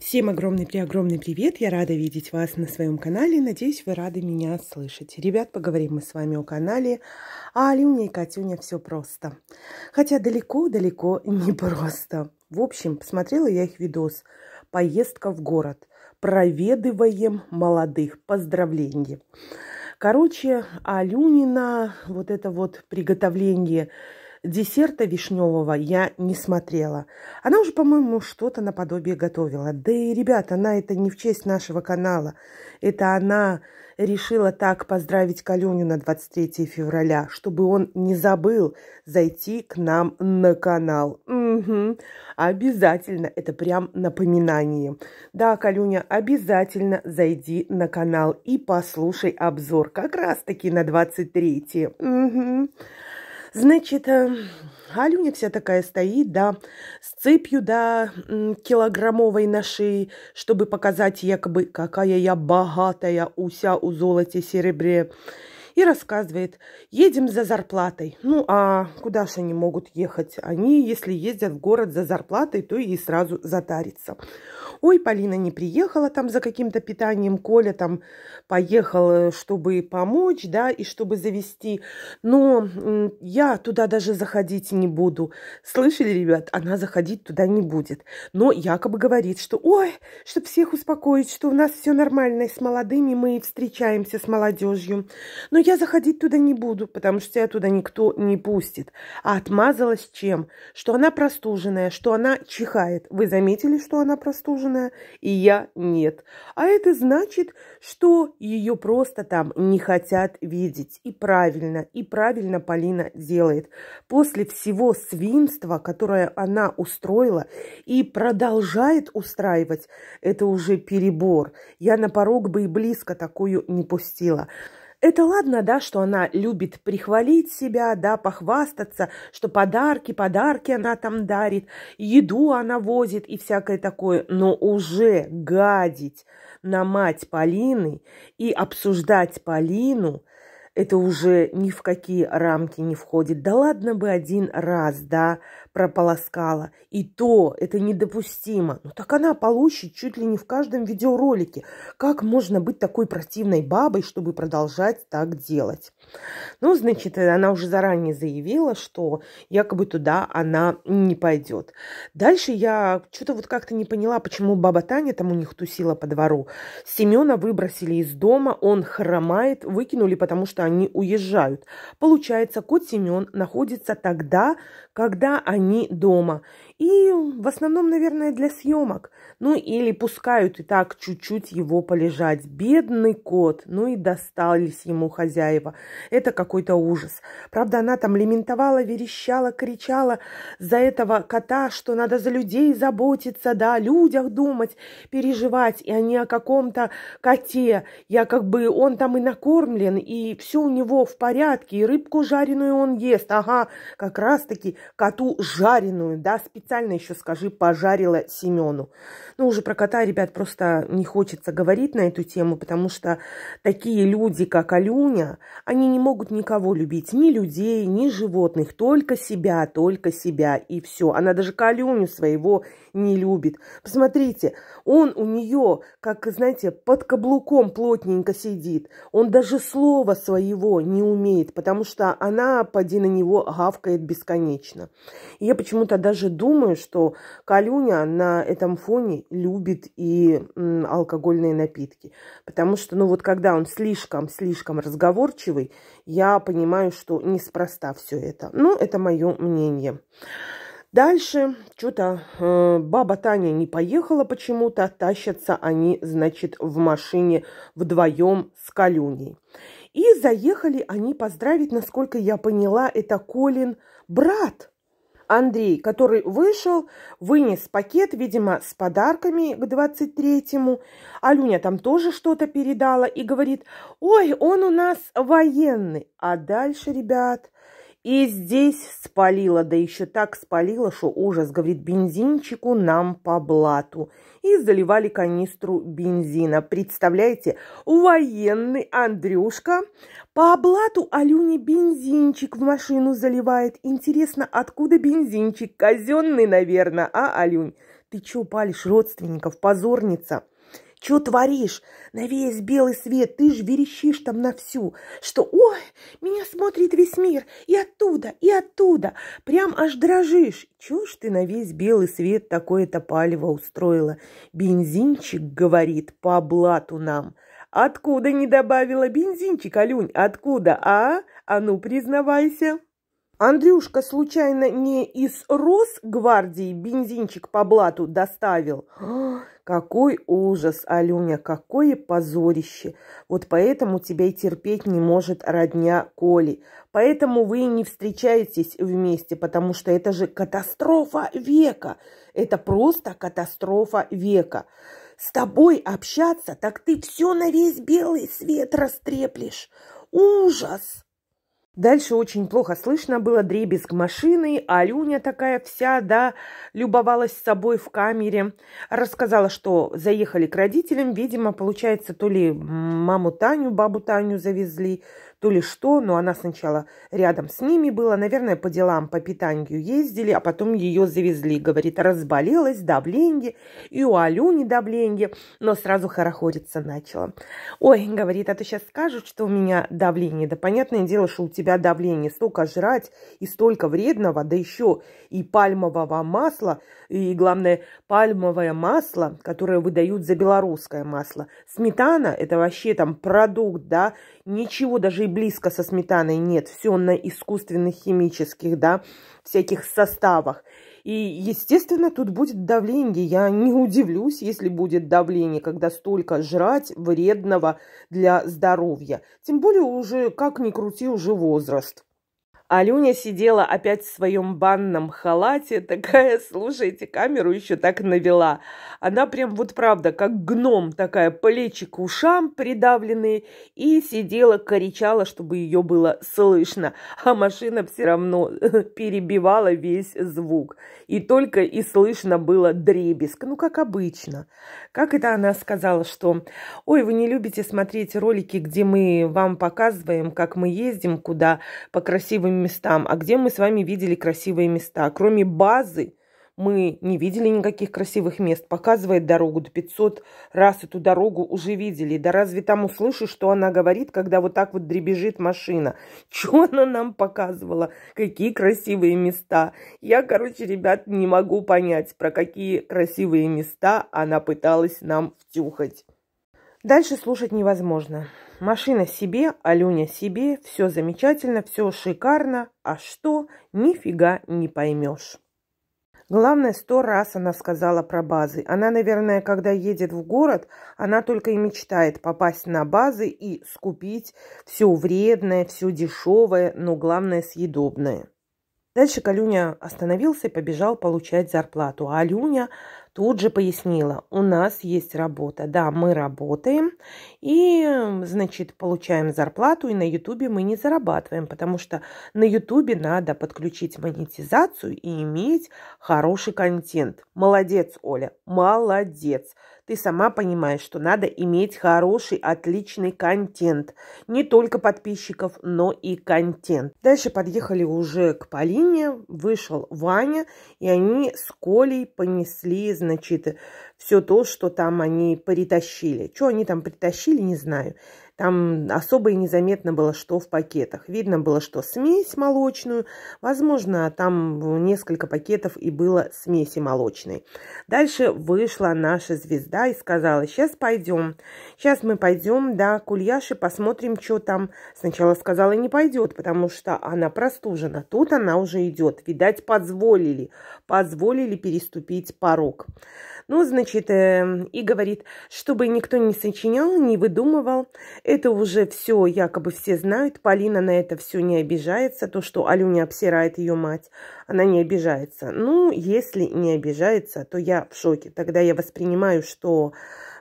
Всем огромный-преогромный привет! Я рада видеть вас на своем канале. Надеюсь, вы рады меня слышать. Ребят, поговорим мы с вами о канале. А Алюня и Катюня все просто. Хотя далеко-далеко не просто. В общем, посмотрела я их видос. Поездка в город. Проведываем молодых. Поздравления. Короче, Алюнина вот это вот приготовление Десерта вишневого я не смотрела. Она уже, по-моему, что-то наподобие готовила. Да и, ребята, она это не в честь нашего канала. Это она решила так поздравить Калюню на 23 февраля, чтобы он не забыл зайти к нам на канал. Угу. Обязательно, это прям напоминание. Да, Калюня, обязательно зайди на канал и послушай обзор как раз-таки на 23. Угу. Значит, э, Алюня вся такая стоит, да, с цепью, да, килограммовой на шее, чтобы показать якобы, какая я богатая, уся у золоте, серебре. И рассказывает, едем за зарплатой. Ну, а куда же они могут ехать? Они, если ездят в город за зарплатой, то и сразу затарятся. Ой, Полина не приехала там за каким-то питанием, Коля там поехал, э, чтобы помочь, да, и чтобы завести. Но я туда даже заходить не буду. Слышали, ребят, она заходить туда не будет. Но якобы говорит, что ой, чтобы всех успокоить, что у нас все нормально и с молодыми, мы встречаемся с молодежью. Но я заходить туда не буду, потому что я туда никто не пустит. А отмазалась чем? Что она простуженная, что она чихает. Вы заметили, что она простуженная? заслуженное, и я нет. А это значит, что ее просто там не хотят видеть. И правильно, и правильно Полина делает. После всего свинства, которое она устроила и продолжает устраивать, это уже перебор. Я на порог бы и близко такую не пустила. Это ладно, да, что она любит прихвалить себя, да, похвастаться, что подарки, подарки она там дарит, еду она возит и всякое такое, но уже гадить на мать Полины и обсуждать Полину – это уже ни в какие рамки не входит. Да ладно бы один раз, да, прополоскала. И то это недопустимо. Ну так она получит чуть ли не в каждом видеоролике. Как можно быть такой противной бабой, чтобы продолжать так делать? Ну, значит, э, она уже заранее заявила, что якобы туда она не пойдет. Дальше я что-то вот как-то не поняла, почему баба Таня там у них тусила по двору. Семена выбросили из дома, он хромает, выкинули, потому что они уезжают. Получается, кот Семен находится тогда, когда они дома. И в основном, наверное, для съемок. Ну или пускают и так чуть-чуть его полежать. Бедный кот, ну и достались ему хозяева. Это какой-то ужас. Правда, она там лементовала, верещала, кричала за этого кота, что надо за людей заботиться, да, о людях думать, переживать, и они о каком-то коте. Я как бы, он там и накормлен, и все у него в порядке, и рыбку жареную он ест. Ага, как раз-таки коту жареную, да, специально специально еще скажи, пожарила Семену. Ну, уже про кота, ребят, просто не хочется говорить на эту тему, потому что такие люди, как Алюня, они не могут никого любить, ни людей, ни животных, только себя, только себя, и все. Она даже к Калюню своего не любит. Посмотрите, он у нее, как, знаете, под каблуком плотненько сидит. Он даже слова своего не умеет, потому что она, поди на него, гавкает бесконечно. И я почему-то даже думаю, думаю, что Калюня на этом фоне любит и алкогольные напитки. Потому что, ну вот когда он слишком-слишком разговорчивый, я понимаю, что неспроста все это. Ну, это мое мнение. Дальше что-то э, баба Таня не поехала почему-то, тащатся они, значит, в машине вдвоем с Калюней. И заехали они поздравить, насколько я поняла, это Колин брат. Андрей, который вышел, вынес пакет, видимо, с подарками к 23-му. Алюня там тоже что-то передала и говорит, ой, он у нас военный. А дальше, ребят, и здесь спалила, да еще так спалила, что ужас, говорит, бензинчику нам по блату. И заливали канистру бензина. Представляете, военный Андрюшка по блату Алюне бензинчик в машину заливает. Интересно, откуда бензинчик? Казенный, наверное, а, Алюнь? Ты че палишь родственников, позорница? Чё творишь? На весь белый свет ты ж верещишь там на всю, что «Ой, меня смотрит весь мир, и оттуда, и оттуда!» Прям аж дрожишь. Чё ж ты на весь белый свет такое-то палево устроила? Бензинчик, говорит, по блату нам. Откуда не добавила бензинчик, Алюнь, откуда, а? А ну, признавайся. Андрюшка случайно не из Росгвардии бензинчик по блату доставил? какой ужас, Алюня, какое позорище. Вот поэтому тебя и терпеть не может родня Коли. Поэтому вы не встречаетесь вместе, потому что это же катастрофа века. Это просто катастрофа века. С тобой общаться, так ты все на весь белый свет растреплешь. Ужас! Дальше очень плохо слышно было дребезг машины, а Люня такая вся, да, любовалась собой в камере. Рассказала, что заехали к родителям, видимо, получается, то ли маму Таню, бабу Таню завезли, то ли что, но она сначала рядом с ними была, наверное, по делам, по питанию ездили, а потом ее завезли, говорит, разболелась, давление и у Алюни давление, но сразу хорохориться начала. Ой, говорит, а то сейчас скажут, что у меня давление, да понятное дело, что у тебя давление, столько жрать и столько вредного, да еще и пальмового масла, и главное, пальмовое масло, которое выдают за белорусское масло. Сметана – это вообще там продукт, да, ничего даже близко со сметаной нет. Все на искусственных химических, да, всяких составах. И, естественно, тут будет давление. Я не удивлюсь, если будет давление, когда столько жрать вредного для здоровья. Тем более уже, как ни крути, уже возраст. А Алюня сидела опять в своем банном халате, такая, слушайте, камеру еще так навела. Она прям вот правда, как гном, такая, плечи к ушам придавленные, и сидела, коричала, чтобы ее было слышно. А машина все равно перебивала весь звук. И только и слышно было дребезг, ну, как обычно. Как это она сказала, что, ой, вы не любите смотреть ролики, где мы вам показываем, как мы ездим, куда по красивым местам. А где мы с вами видели красивые места? Кроме базы мы не видели никаких красивых мест. Показывает дорогу, да 500 раз эту дорогу уже видели. Да разве там услышишь, что она говорит, когда вот так вот дребезжит машина? Чего она нам показывала? Какие красивые места? Я, короче, ребят, не могу понять, про какие красивые места она пыталась нам втюхать. Дальше слушать невозможно. Машина себе, Алюня себе, все замечательно, все шикарно, а что, нифига не поймешь. Главное, сто раз она сказала про базы. Она, наверное, когда едет в город, она только и мечтает попасть на базы и скупить все вредное, все дешевое, но главное съедобное. Дальше Калюня остановился и побежал получать зарплату. А Алюня тут же пояснила, у нас есть работа, да, мы работаем, и, значит, получаем зарплату, и на ютубе мы не зарабатываем, потому что на ютубе надо подключить монетизацию и иметь хороший контент. Молодец, Оля, молодец. Ты сама понимаешь, что надо иметь хороший, отличный контент. Не только подписчиков, но и контент. Дальше подъехали уже к Полине, вышел Ваня, и они с Колей понесли, значит, все то, что там они притащили. Что они там притащили, не знаю. Там особо и незаметно было, что в пакетах. Видно было, что смесь молочную. Возможно, там несколько пакетов и было смеси молочной. Дальше вышла наша звезда и сказала, сейчас пойдем. Сейчас мы пойдем до кульяши, посмотрим, что там. Сначала сказала, не пойдет, потому что она простужена. Тут она уже идет. Видать, позволили. Позволили переступить порог. Ну, значит, э, и говорит, чтобы никто не сочинял, не выдумывал. Это уже все якобы все знают. Полина на это все не обижается. То, что Алюня обсирает ее мать, она не обижается. Ну, если не обижается, то я в шоке. Тогда я воспринимаю, что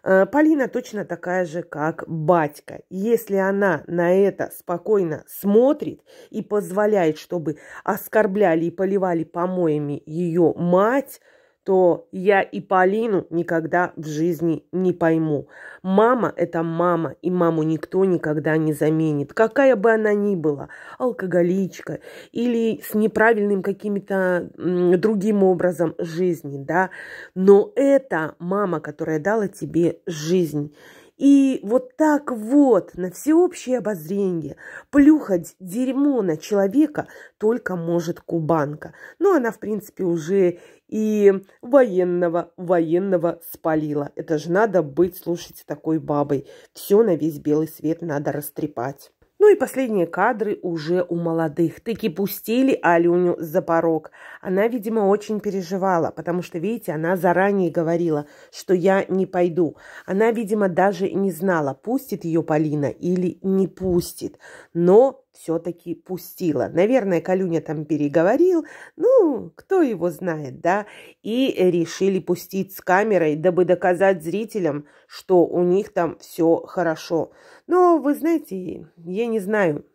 э, Полина точно такая же, как батька. Если она на это спокойно смотрит и позволяет, чтобы оскорбляли и поливали помоями ее мать, то я и Полину никогда в жизни не пойму. Мама – это мама, и маму никто никогда не заменит, какая бы она ни была, алкоголичка или с неправильным каким-то другим образом жизни, да. Но это мама, которая дала тебе жизнь. И вот так вот, на всеобщее обозрение, плюхать дерьмо на человека только может кубанка. Но ну, она, в принципе, уже и военного, военного спалила. Это же надо быть, слушайте, такой бабой. Все на весь белый свет надо растрепать. Ну и последние кадры уже у молодых. Таки пустили Алюню за порог. Она, видимо, очень переживала, потому что, видите, она заранее говорила, что я не пойду. Она, видимо, даже не знала, пустит ее Полина или не пустит. Но все-таки пустила. Наверное, Калюня там переговорил, ну, кто его знает, да, и решили пустить с камерой, дабы доказать зрителям, что у них там все хорошо. Но, вы знаете, я не знаю,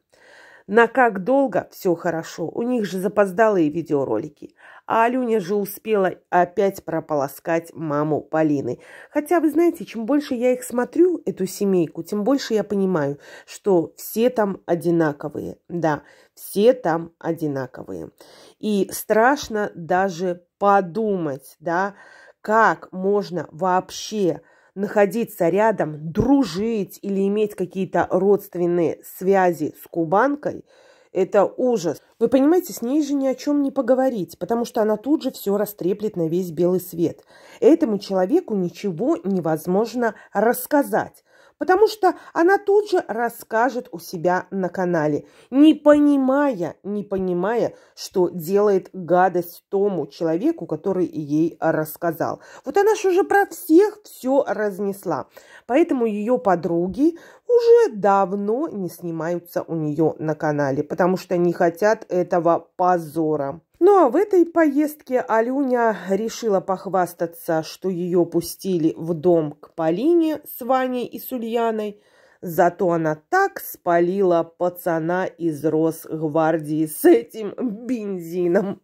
на как долго – все хорошо, у них же запоздалые видеоролики. А Алюня же успела опять прополоскать маму Полины. Хотя, вы знаете, чем больше я их смотрю, эту семейку, тем больше я понимаю, что все там одинаковые. Да, все там одинаковые. И страшно даже подумать, да, как можно вообще находиться рядом, дружить или иметь какие-то родственные связи с кубанкой – это ужас. Вы понимаете, с ней же ни о чем не поговорить, потому что она тут же все растреплет на весь белый свет. Этому человеку ничего невозможно рассказать потому что она тут же расскажет у себя на канале, не понимая, не понимая, что делает гадость тому человеку, который ей рассказал. Вот она же уже про всех все разнесла. Поэтому ее подруги уже давно не снимаются у нее на канале, потому что не хотят этого позора. Ну а в этой поездке Алюня решила похвастаться, что ее пустили в дом к Полине с Ваней и с Ульяной. Зато она так спалила пацана из Росгвардии с этим бензином.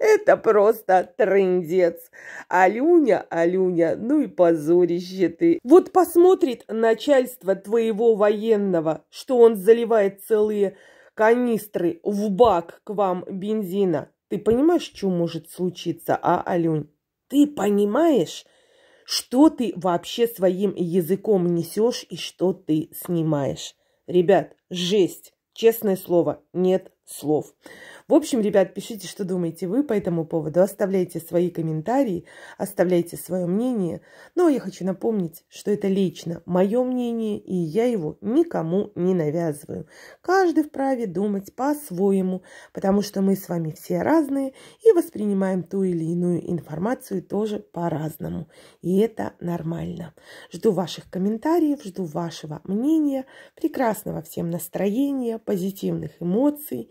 Это просто трындец. Алюня, Алюня, ну и позорище ты. Вот посмотрит начальство твоего военного, что он заливает целые канистры в бак к вам бензина ты понимаешь, что может случиться, а, Алюнь? Ты понимаешь, что ты вообще своим языком несешь и что ты снимаешь? Ребят, жесть. Честное слово, нет слов. В общем, ребят, пишите, что думаете вы по этому поводу. Оставляйте свои комментарии, оставляйте свое мнение. Но ну, а я хочу напомнить, что это лично мое мнение, и я его никому не навязываю. Каждый вправе думать по-своему, потому что мы с вами все разные и воспринимаем ту или иную информацию тоже по-разному. И это нормально. Жду ваших комментариев, жду вашего мнения, прекрасного всем настроения, позитивных эмоций